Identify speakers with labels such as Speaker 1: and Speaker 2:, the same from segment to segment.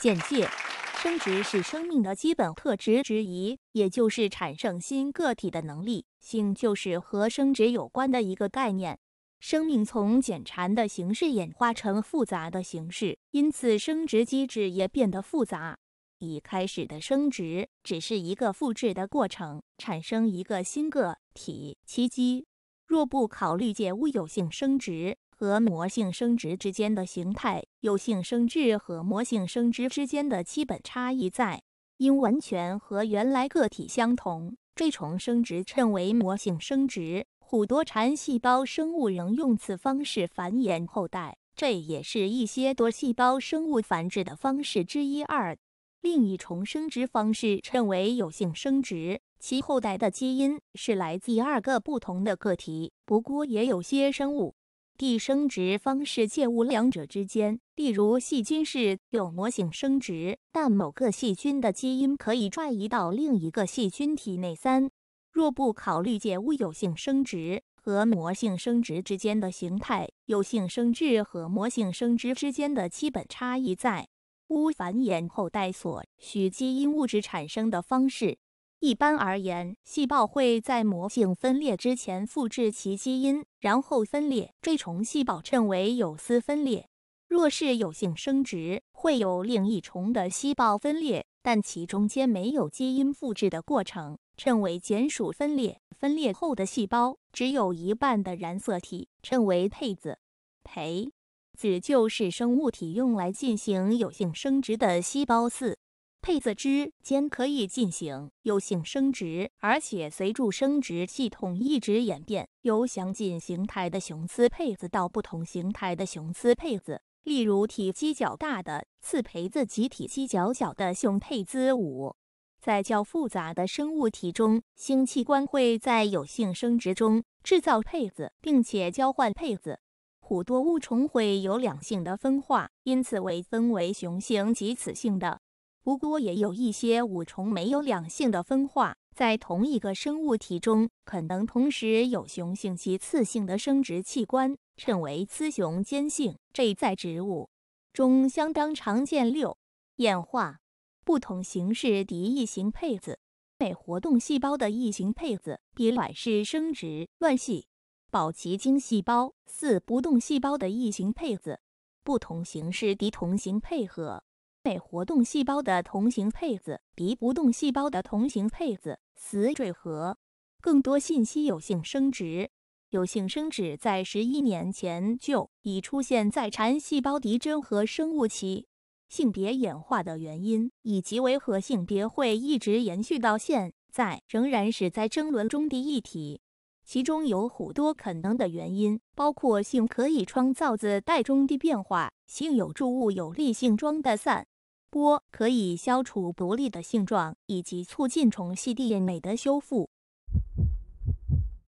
Speaker 1: 简介：生殖是生命的基本特质之一，也就是产生新个体的能力。性就是和生殖有关的一个概念。生命从简单的形式演化成复杂的形式，因此生殖机制也变得复杂。一开始的生殖只是一个复制的过程，产生一个新个体。其一，若不考虑借物有性生殖。和模性生殖之间的形态，有性生殖和模性生殖之间的基本差异在，因完全和原来个体相同。追虫生殖称为模性生殖，虎多单细胞生物仍用此方式繁衍后代，这也是一些多细胞生物繁殖的方式之一。二，另一重生殖方式称为有性生殖，其后代的基因是来自二个不同的个体。不过，也有些生物。地生殖方式介物两者之间，例如细菌是有膜性生殖，但某个细菌的基因可以转移到另一个细菌体内。三，若不考虑介物有性生殖和膜性生殖之间的形态，有性生殖和膜性生殖之间的基本差异在无繁衍后代所需基因物质产生的方式。一般而言，细胞会在膜性分裂之前复制其基因，然后分裂。锥虫细胞称为有丝分裂。若是有性生殖，会有另一重的细胞分裂，但其中间没有基因复制的过程，称为减属分裂。分裂后的细胞只有一半的染色体，称为胚子。胚子就是生物体用来进行有性生殖的细胞。四。配子之间可以进行有性生殖，而且随住生殖系统一直演变，由相近形态的雄雌配子到不同形态的雄雌配子，例如体积较大的次胚子及体积较小的雄配子五。在较复杂的生物体中，性器官会在有性生殖中制造配子，并且交换配子。虎多物虫会有两性的分化，因此为分为雄性及雌性的。不过也有一些五虫没有两性的分化，在同一个生物体中可能同时有雄性及雌性的生殖器官，称为雌雄兼性。这一在植物中相当常见。六、演化不同形式的异型配子，每活动细胞的异型配子比卵式生殖，卵细胞、保其精细胞；四不动细胞的异型配子，不同形式的同型配合。活动细胞的同型配子比不动细胞的同型配子死缀核更多信息有性生殖，有性生殖在十一年前就已出现在蚕细胞敌针和生物期性别演化的原因以及为何性别会一直延续到现在仍然是在争论中的议题，其中有很多可能的原因，包括性可以创造子代中的变化，性有助物有利性装的散。波可以消除不利的性状，以及促进虫系地美的修复。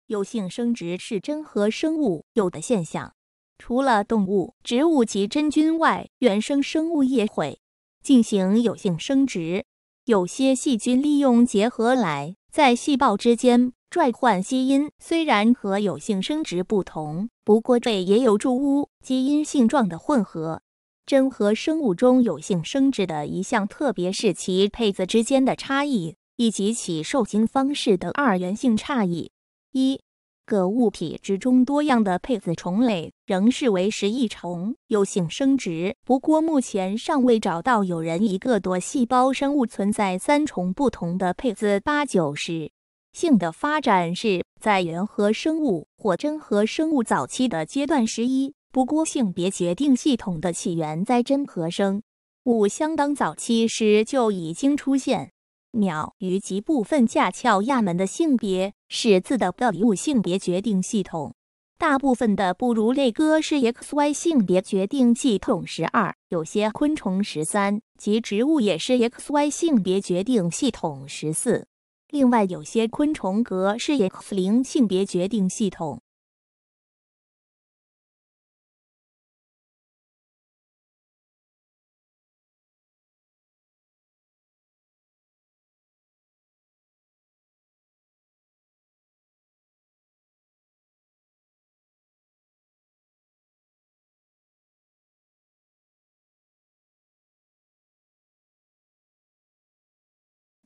Speaker 1: 有性生殖是真核生物有的现象，除了动物、植物及真菌外，原生生物也会进行有性生殖。有些细菌利用结合来在细胞之间转换基因，虽然和有性生殖不同，不过这也有助于基因性状的混合。真核生物中有性生殖的一项特别，是其配子之间的差异，以及其受精方式的二元性差异。一个物体之中多样的配子虫类仍是为食异虫，有性生殖。不过目前尚未找到有人一个多细胞生物存在三重不同的配子。八九十性的发展是在原核生物或真核生物早期的阶段十一。不过，性别决定系统的起源在真核生物相当早期时就已经出现。鸟鱼及部分架壳亚门的性别是自的动物性别决定系统。大部分的哺乳类鸽是 XY 性别决定系统。十二，有些昆虫十三，及植物也是 XY 性别决定系统。十四，另外有些昆虫格是 X 零性别决定系统。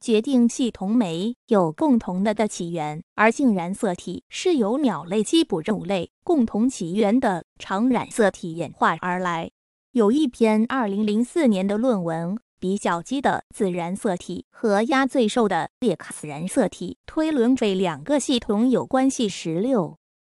Speaker 1: 决定系统酶有共同的的起源，而性染色体是由鸟类、鸡、哺乳类共同起源的常染色体演化而来。有一篇二零零四年的论文，比小鸡的自然色体和鸭嘴兽的裂卡染色体推论这两个系统有关系十六。